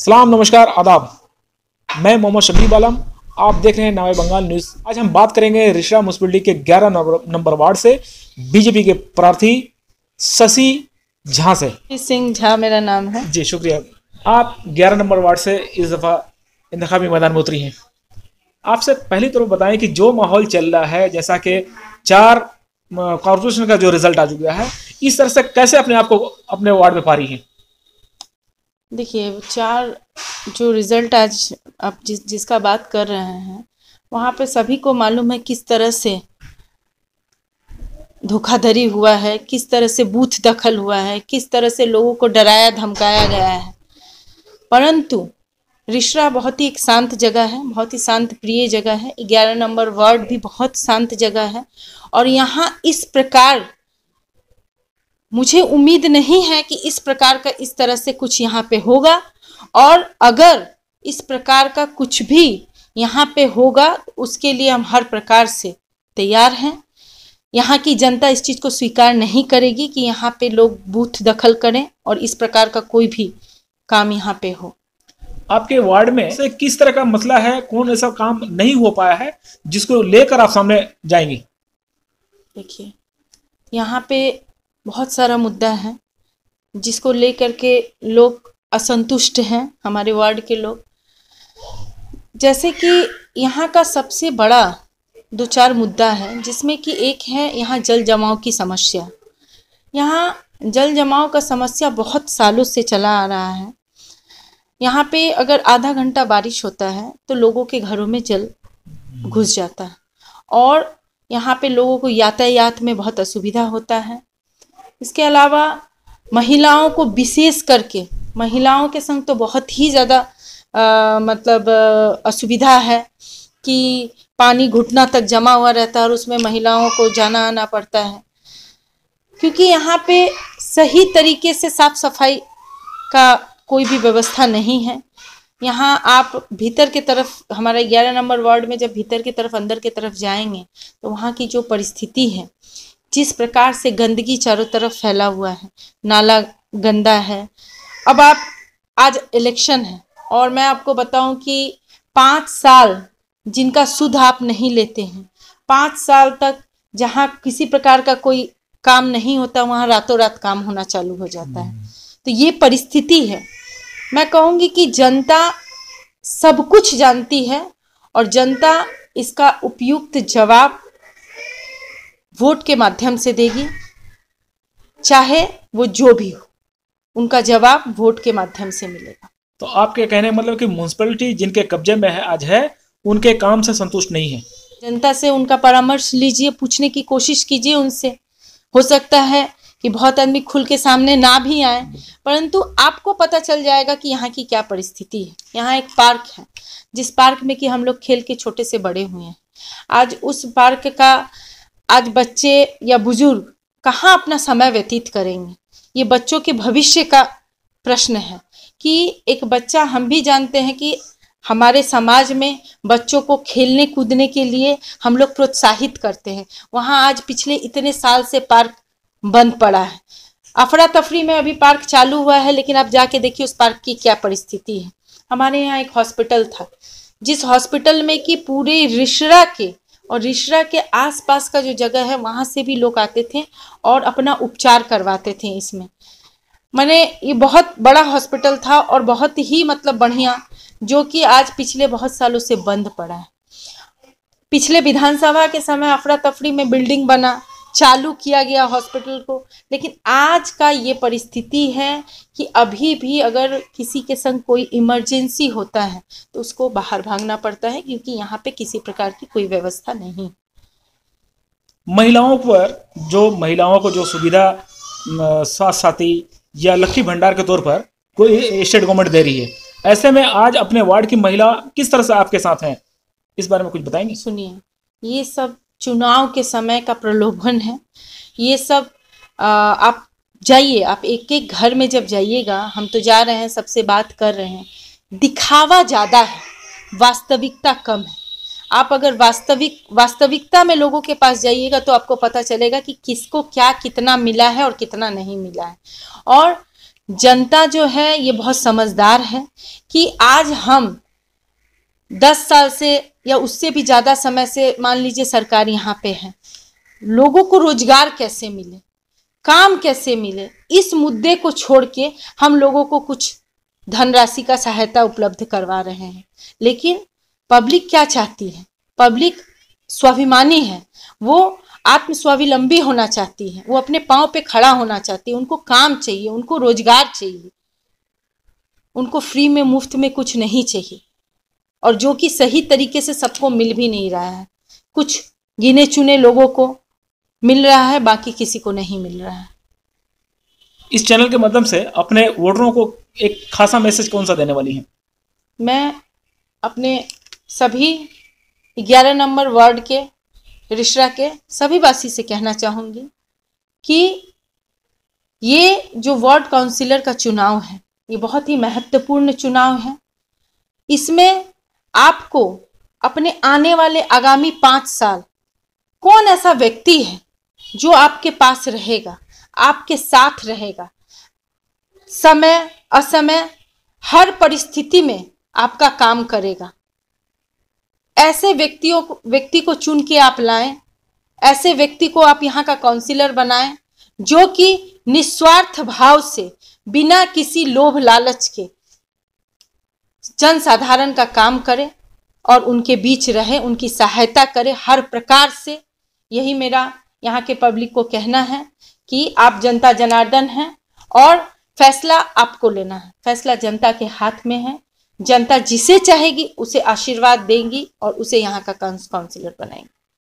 सलाम नमस्कार आदाब मैं मोहम्मद शबीब आलम आप देख रहे हैं नावे बंगाल न्यूज आज हम बात करेंगे रिशरा म्यूनसिपलिटी के 11 नंबर वार्ड से बीजेपी के प्रार्थी शशि झा से सिंह झा मेरा नाम है जी शुक्रिया आप 11 नंबर वार्ड से इस दफ़ा इंतबी मैदान में उतरी हैं आपसे पहली तरफ बताएं कि जो माहौल चल रहा है जैसा कि चार कॉरपोरेशन का जो रिजल्ट आ चुका है इस तरह से कैसे अपने आप को अपने वार्ड में पा रही हैं देखिए चार जो रिज़ल्ट आज आप जिस जिसका बात कर रहे हैं वहाँ पे सभी को मालूम है किस तरह से धोखाधड़ी हुआ है किस तरह से बूथ दखल हुआ है किस तरह से लोगों को डराया धमकाया गया है परंतु रिश्रा बहुत ही एक शांत जगह है बहुत ही शांत प्रिय जगह है ग्यारह नंबर वार्ड भी बहुत शांत जगह है और यहाँ इस प्रकार मुझे उम्मीद नहीं है कि इस प्रकार का इस तरह से कुछ यहाँ पे होगा और अगर इस प्रकार का कुछ भी यहाँ पे होगा उसके लिए हम हर प्रकार से तैयार हैं यहाँ की जनता इस चीज़ को स्वीकार नहीं करेगी कि यहाँ पे लोग बूथ दखल करें और इस प्रकार का कोई भी काम यहाँ पे हो आपके वार्ड में से किस तरह का मसला है कौन ऐसा काम नहीं हो पाया है जिसको लेकर आप सामने जाएंगी देखिए यहाँ पे बहुत सारा मुद्दा है जिसको लेकर के लोग असंतुष्ट हैं हमारे वार्ड के लोग जैसे कि यहाँ का सबसे बड़ा दो चार मुद्दा है जिसमें कि एक है यहाँ जल जमाव की समस्या यहाँ जल जमाव का समस्या बहुत सालों से चला आ रहा है यहाँ पे अगर आधा घंटा बारिश होता है तो लोगों के घरों में जल घुस जाता है और यहाँ पे लोगों को यातायात में बहुत असुविधा होता है इसके अलावा महिलाओं को विशेष करके महिलाओं के संग तो बहुत ही ज़्यादा मतलब असुविधा है कि पानी घुटना तक जमा हुआ रहता है और उसमें महिलाओं को जाना आना पड़ता है क्योंकि यहाँ पे सही तरीके से साफ सफाई का कोई भी व्यवस्था नहीं है यहाँ आप भीतर के तरफ हमारे ग्यारह नंबर वार्ड में जब भीतर के तरफ अंदर के तरफ जाएंगे तो वहाँ की जो परिस्थिति है जिस प्रकार से गंदगी चारों तरफ फैला हुआ है नाला गंदा है अब आप आज इलेक्शन है और मैं आपको बताऊं कि पाँच साल जिनका सुध आप नहीं लेते हैं पाँच साल तक जहाँ किसी प्रकार का कोई काम नहीं होता वहाँ रातों रात काम होना चालू हो जाता है तो ये परिस्थिति है मैं कहूँगी कि जनता सब कुछ जानती है और जनता इसका उपयुक्त जवाब वोट के माध्यम से देगी चाहे वो जो भी हो उनका जवाब वोट के माध्यम से मिलेगा तो आपके कहने मतलब कि म्यूनसिपलिटी जिनके कब्जे में है आज है उनके काम से संतुष्ट नहीं है जनता से उनका परामर्श लीजिए पूछने की कोशिश कीजिए उनसे हो सकता है कि बहुत आदमी खुल के सामने ना भी आए परंतु आपको पता चल जाएगा कि यहाँ की क्या परिस्थिति है यहाँ एक पार्क है जिस पार्क में कि हम लोग खेल के छोटे से बड़े हुए हैं आज उस पार्क का आज बच्चे या बुजुर्ग कहाँ अपना समय व्यतीत करेंगे ये बच्चों के भविष्य का प्रश्न है कि एक बच्चा हम भी जानते हैं कि हमारे समाज में बच्चों को खेलने कूदने के लिए हम लोग प्रोत्साहित करते हैं वहाँ आज पिछले इतने साल से पार्क बंद पड़ा है अफरा तफरी में अभी पार्क चालू हुआ है लेकिन आप जाके देखिए उस पार्क की क्या परिस्थिति है हमारे यहाँ एक हॉस्पिटल था जिस हॉस्पिटल में कि पूरे रिश्रा के और रिश्रा के आसपास का जो जगह है वहाँ से भी लोग आते थे और अपना उपचार करवाते थे इसमें मैंने ये बहुत बड़ा हॉस्पिटल था और बहुत ही मतलब बढ़िया जो कि आज पिछले बहुत सालों से बंद पड़ा है पिछले विधानसभा के समय अफरा तफरी में बिल्डिंग बना चालू किया गया हॉस्पिटल को लेकिन आज का ये परिस्थिति है कि अभी भी अगर किसी के संग कोई इमरजेंसी होता है तो उसको बाहर भागना पड़ता है क्योंकि यहाँ पे किसी प्रकार की कोई व्यवस्था नहीं महिलाओं पर जो महिलाओं को जो सुविधा स्वास्थ्य साथी या लक्की भंडार के तौर पर कोई स्टेट गवर्नमेंट दे रही है ऐसे में आज अपने वार्ड की महिला किस तरह से आपके साथ हैं इस बारे में कुछ बताएंगे सुनिए ये सब चुनाव के समय का प्रलोभन है ये सब आ, आप जाइए आप एक एक घर में जब जाइएगा हम तो जा रहे हैं सबसे बात कर रहे हैं दिखावा ज़्यादा है वास्तविकता कम है आप अगर वास्तविक वास्तविकता में लोगों के पास जाइएगा तो आपको पता चलेगा कि किसको क्या कितना मिला है और कितना नहीं मिला है और जनता जो है ये बहुत समझदार है कि आज हम दस साल से या उससे भी ज़्यादा समय से मान लीजिए सरकार यहाँ पे है लोगों को रोजगार कैसे मिले काम कैसे मिले इस मुद्दे को छोड़ के हम लोगों को कुछ धनराशि का सहायता उपलब्ध करवा रहे हैं लेकिन पब्लिक क्या चाहती है पब्लिक स्वाभिमानी है वो आत्म होना चाहती है वो अपने पाँव पे खड़ा होना चाहती है उनको काम चाहिए उनको रोजगार चाहिए उनको फ्री में मुफ्त में कुछ नहीं चाहिए और जो कि सही तरीके से सबको मिल भी नहीं रहा है कुछ गिने चुने लोगों को मिल रहा है बाकी किसी को नहीं मिल रहा है इस चैनल के माध्यम से अपने वोटरों को एक खासा मैसेज कौन सा देने वाली है मैं अपने सभी ग्यारह नंबर वार्ड के रिश्रा के सभी वासी से कहना चाहूँगी कि ये जो वार्ड काउंसिलर का चुनाव है ये बहुत ही महत्वपूर्ण चुनाव है इसमें आपको अपने आने वाले आगामी पांच साल कौन ऐसा व्यक्ति है जो आपके पास रहेगा आपके साथ रहेगा समय असमय हर परिस्थिति में आपका काम करेगा ऐसे व्यक्तियों व्यक्ति को चुन के आप लाएं ऐसे व्यक्ति को आप यहाँ का काउंसिलर बनाएं जो कि निस्वार्थ भाव से बिना किसी लोभ लालच के जनसाधारण का काम करें और उनके बीच रहे उनकी सहायता करें हर प्रकार से यही मेरा यहाँ के पब्लिक को कहना है कि आप जनता जनार्दन हैं और फैसला आपको लेना है फैसला जनता के हाथ में है जनता जिसे चाहेगी उसे आशीर्वाद देंगी और उसे यहाँ का काउंसिलर बनाएंगी